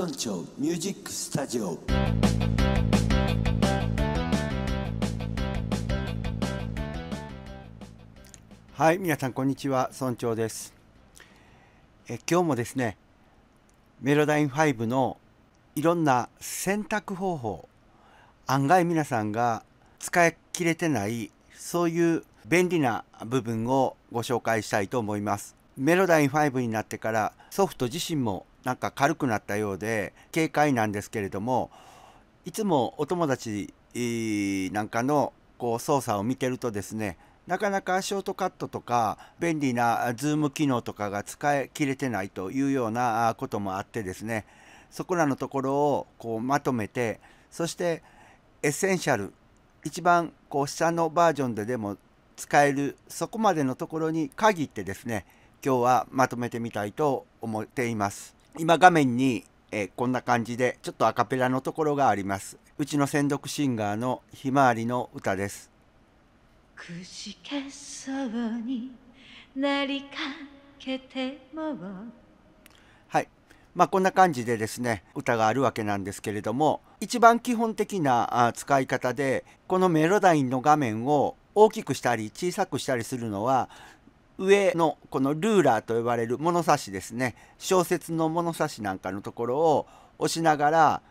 村長ミュージックスタジオはい皆さんこんにちは村長ですえ今日もですねメロダイン5のいろんな選択方法案外皆さんが使い切れてないそういう便利な部分をご紹介したいと思いますメロダイン5になってからソフト自身もなんか軽くなったようで軽快なんですけれどもいつもお友達なんかのこう操作を見てるとですねなかなかショートカットとか便利なズーム機能とかが使い切れてないというようなこともあってですねそこらのところをこうまとめてそしてエッセンシャル一番こう下のバージョンででも使えるそこまでのところに限ってですね今日はまとめてみたいと思っています。今画面に、えこんな感じでちょっとアカペラのところがあります。うちの専属シンガーのひまわりの歌です。くじけそうになりかけてもはい。まあこんな感じでですね、歌があるわけなんですけれども、一番基本的な使い方で、このメロダインの画面を大きくしたり小さくしたりするのは上のこのルーラーと呼ばれる物差しですね小説の物差しなんかのところを押しながら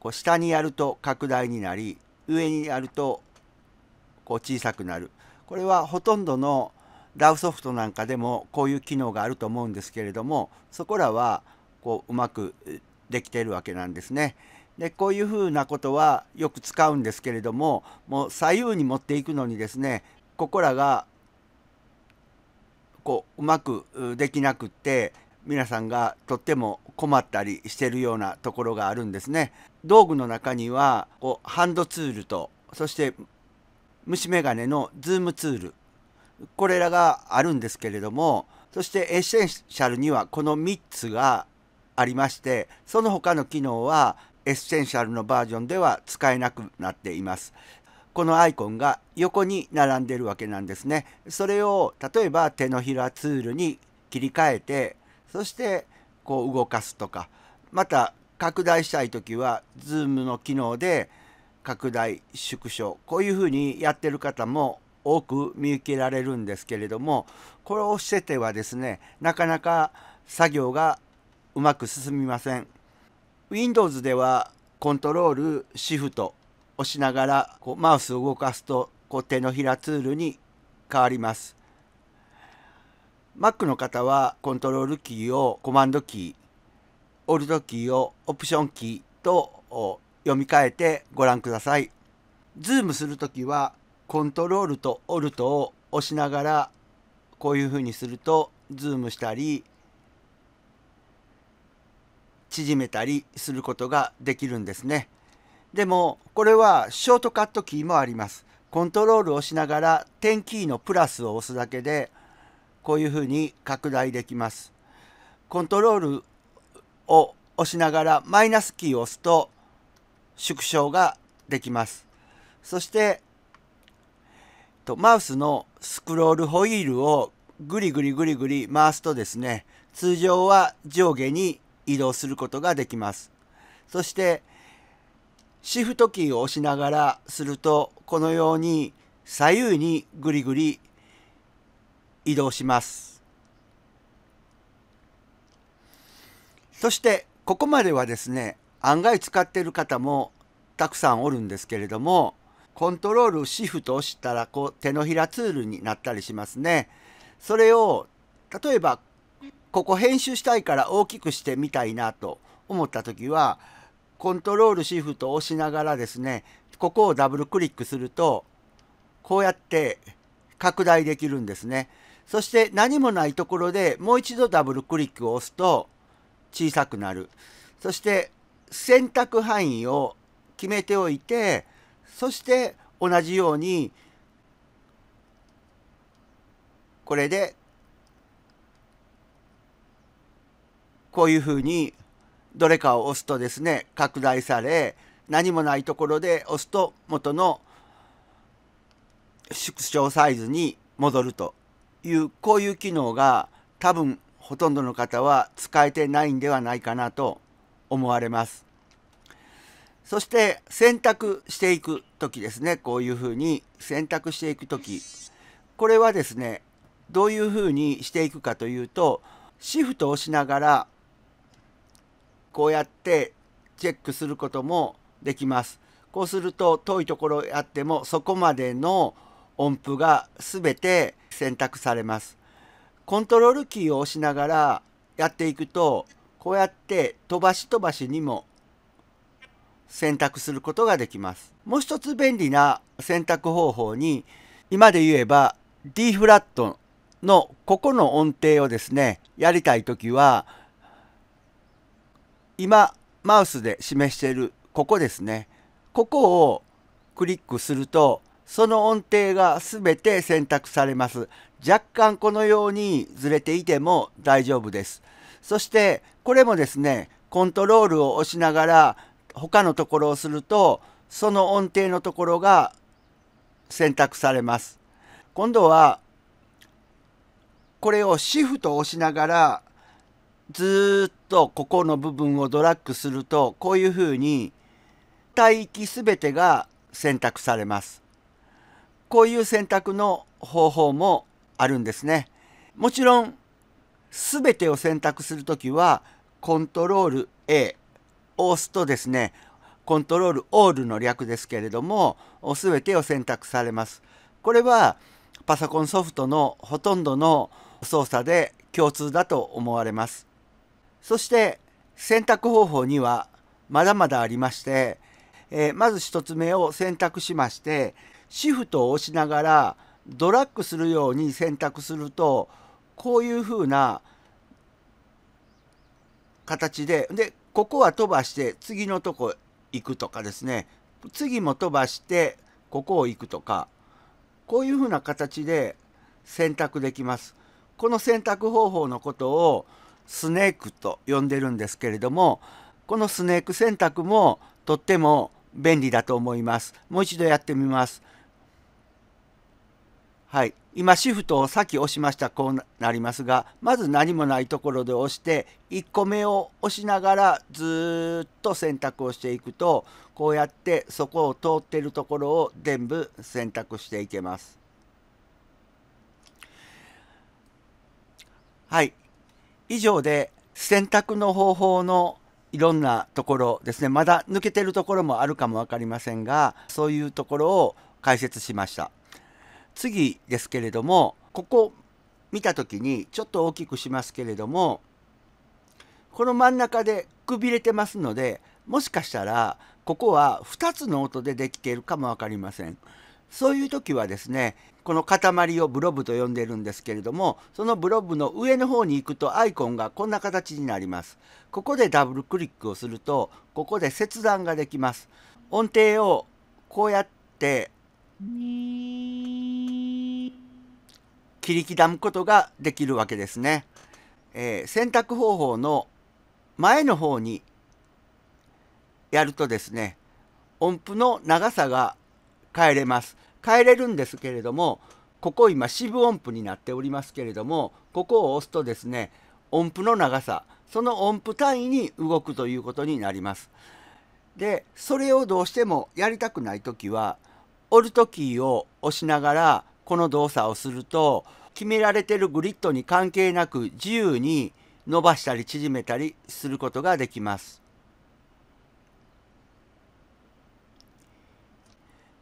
こう下にやると拡大になり上にやるとこう小さくなるこれはほとんどの DAW ソフトなんかでもこういう機能があると思うんですけれどもそこらはこううまくできているわけなんですね。でこういうふうなことはよく使うんですけれどももう左右に持っていくのにですねここらがこううまくできなくって皆さんがとっても困ったりしてるようなところがあるんですね。道具の中にはこうハンドツールとそして虫眼鏡のズームツールこれらがあるんですけれどもそしてエッセンシャルにはこの3つがありましてその他の機能はエッセンシャルのバージョンでは使えなくなっています。このアイコンが横に並んでるわけなんですね。それを例えば手のひらツールに切り替えてそしてこう動かすとかまた拡大したい時は Zoom の機能で拡大縮小こういうふうにやってる方も多く見受けられるんですけれどもこれをしててはですねなかなか作業がうまく進みません。Windows ではコントロールシフト押しながらこうマウスを動かすとこう手のひらツールに変わります。Mac の方はコントロールキーをコマンドキー、オルトキーをオプションキーと読み替えてご覧ください。ズームするときはコントロールとオルトを押しながらこういうふうにするとズームしたり縮めたりすることができるんですね。でもこれはショートカットキーもあります。コントロールをしながら点キーのプラスを押すだけでこういうふうに拡大できます。コントロールを押しながらマイナスキーを押すと縮小ができます。そしてマウスのスクロールホイールをぐりぐりぐりぐり回すとですね通常は上下に移動することができます。そしてシフトキーを押しながらするとこのように左右にぐりぐり移動します。そしてここまではですね案外使っている方もたくさんおるんですけれどもコントロールシフト押したらこう手のひらツールになったりしますね。それを例えばここ編集したいから大きくしてみたいなと思った時はコントロールシフトを押しながらですね、ここをダブルクリックすると、こうやって拡大できるんですね。そして何もないところでもう一度ダブルクリックを押すと小さくなる。そして選択範囲を決めておいて、そして同じようにこれでこういうふうにどれかを押すとですね拡大され何もないところで押すと元の縮小サイズに戻るというこういう機能が多分ほとんどの方は使えてないんではないかなと思われます。そして選択していく時ですねこういうふうに選択していく時これはですねどういうふうにしていくかというとシフトを押しながらこうやってチェックすることもできます。こうすると遠いところやってもそこまでの音符が全て選択されます。コントロールキーを押しながらやっていくとこうやって飛ばし飛ばしにも選択することができます。もう一つ便利な選択方法に今で言えば D フラットのここの音程をですねやりたい時は今マウスで示しているここですねここをクリックするとその音程が全て選択されます若干このようにずれていても大丈夫ですそしてこれもですねコントロールを押しながら他のところをするとその音程のところが選択されます今度はこれをシフトを押しながらずっとここの部分をドラッグするとこういうふうに帯域全てが選択されます。こういう選択の方法もあるんですね。もちろん全てを選択する時はコントロール A を押すとですねコントロールオールの略ですけれども全てを選択されます。これはパソコンソフトのほとんどの操作で共通だと思われます。そして選択方法にはまだまだありまして、えー、まず1つ目を選択しましてシフトを押しながらドラッグするように選択するとこういうふうな形ででここは飛ばして次のとこ行くとかですね次も飛ばしてここを行くとかこういうふうな形で選択できます。この選択方法のことをスネークと呼んでるんですけれどもこのスネーク選択もとっても便利だと思います。もう一度やってみます。はい、今シフトを先押しましたこうなりますがまず何もないところで押して1個目を押しながらずっと選択をしていくとこうやってそこを通ってるところを全部選択していけます。はい以上で選択の方法のいろんなところですねまだ抜けてるところもあるかも分かりませんがそういうところを解説しました次ですけれどもここ見た時にちょっと大きくしますけれどもこの真ん中でくびれてますのでもしかしたらここは2つの音でできているかも分かりません。そういう時はですねこの塊をブロブと呼んでいるんですけれどもそのブロブの上の方に行くとアイコンがこんな形になりますここでダブルクリックをするとここで切断ができます音程をこうやって切り刻むことができるわけですね、えー、選択方法の前の方にやるとですね音符の長さが変えれます変えれるんですけれどもここ今四分音符になっておりますけれどもここを押すとですね音符の長さその音符単位に動くということになります。でそれをどうしてもやりたくない時はオルトキーを押しながらこの動作をすると決められてるグリッドに関係なく自由に伸ばしたり縮めたりすることができます。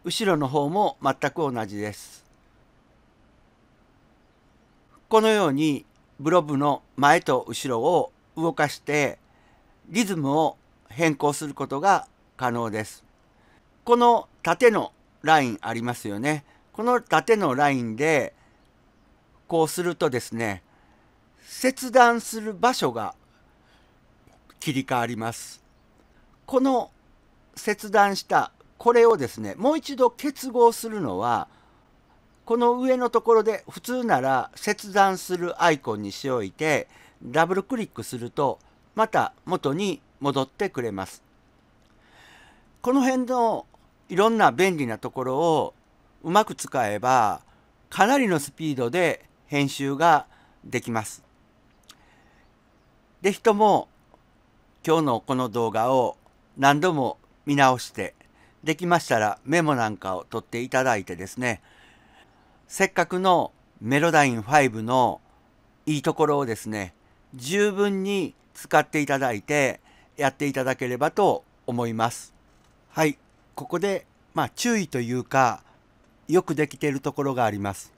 後ろの方も全く同じです。このようにブロブの前と後ろを動かしてリズムを変更することが可能です。この縦のラインありますよね。この縦のラインでこうするとですね切断する場所が切り替わります。この切断したこれをですねもう一度結合するのはこの上のところで普通なら切断するアイコンにしておいてダブルクリックするとまた元に戻ってくれます。この辺のいろんな便利なところをうまく使えばかなりのスピードで編集ができます。是非とも今日のこの動画を何度も見直してできましたらメモなんかを取っていただいてですね、せっかくのメロダイン5のいいところをですね、十分に使っていただいてやっていただければと思います。はい、ここで、まあ、注意というか、よくできているところがあります。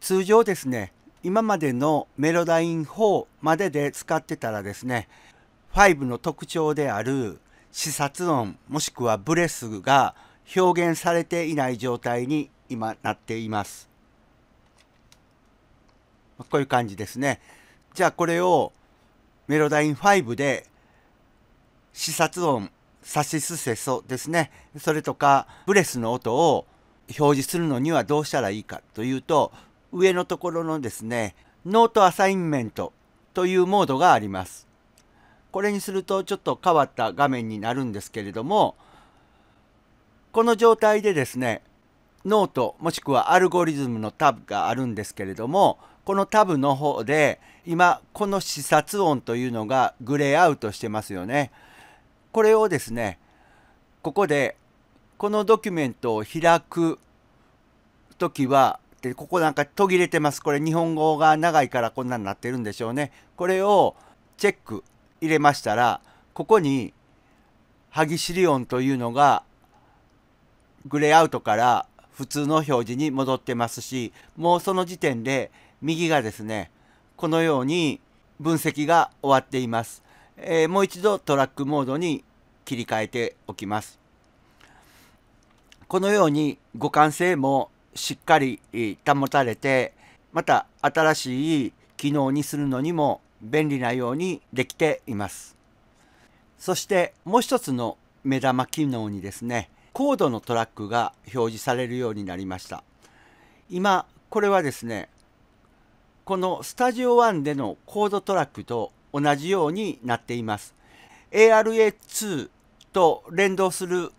通常ですね、今までのメロダイン4までで使ってたらですね、5の特徴である視察音もしくはブレスが表現されていない状態に今なっています。こういう感じですね。じゃあこれをメロダイン5で視察音サシスセソですね。それとかブレスの音を表示するのにはどうしたらいいかというと上のところのですねノートアサインメントというモードがあります。これにするとちょっと変わった画面になるんですけれどもこの状態でですねノートもしくはアルゴリズムのタブがあるんですけれどもこのタブの方で今この視察音というのがグレーアウトしてますよね。これをですねここでこのドキュメントを開く時はでここなんか途切れてますこれ日本語が長いからこんなになってるんでしょうね。これをチェック入れましたらここにハギシリオンというのがグレーアウトから普通の表示に戻ってますしもうその時点で右がですねこのように分析が終わっています、えー、もう一度トラックモードに切り替えておきますこのように互換性もしっかり保たれてまた新しい機能にするのにも便利なようにできています。そしてもう一つの目玉機能にですね高度のトラックが表示されるようになりました今これはですねこのスタジオ1での高度トラックと同じようになっています ARA2 と連動する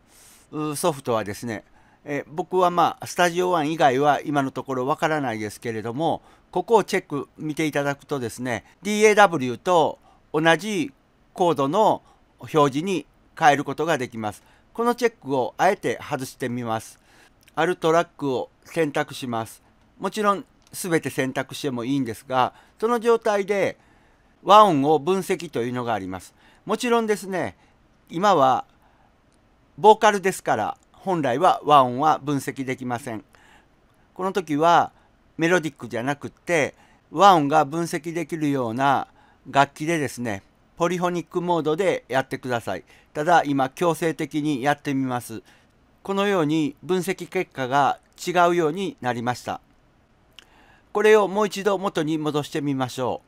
ソフトはですねえ僕はまあスタジオ1以外は今のところわからないですけれどもここをチェック見ていただくとですね DAW と同じコードの表示に変えることができます。このチェックをあえて外してみます。あるトラックを選択します。もちろん全て選択してもいいんですがその状態で和音を分析というのがあります。もちろんですね今はボーカルですから本来は和音は分析できません。この時はメロディックじゃなくって和音が分析できるような楽器でですねポリフォニックモードでやってください。ただ今強制的にやってみます。このように分析結果が違うようになりました。これをもう一度元に戻してみましょ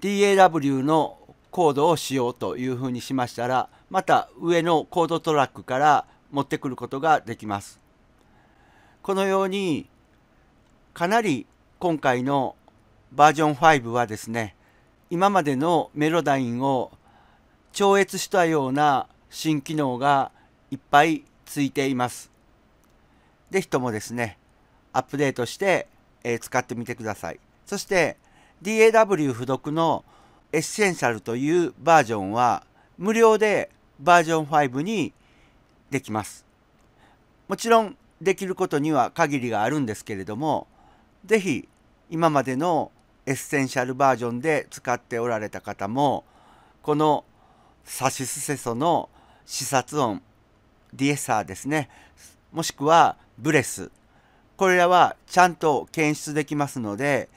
う。DAW のコードをしようというふうにしましたらまた上のコードトラックから持ってくることができます。このようにかなり今回のバージョン5はですね今までのメロダインを超越したような新機能がいっぱいついています。是非ともですねアップデートして、え使ってみてください。そして DAW 付属のエッセンシャルというバージョンは無料でバージョン5にできます。もちろんできることには限りがあるんですけれども是非今までのエッセンシャルバージョンで使っておられた方もこのサシスセソの視察音ディエサーですねもしくはブレスこれらはちゃんと検出できますので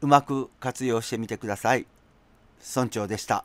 うまく活用してみてください。村長でした。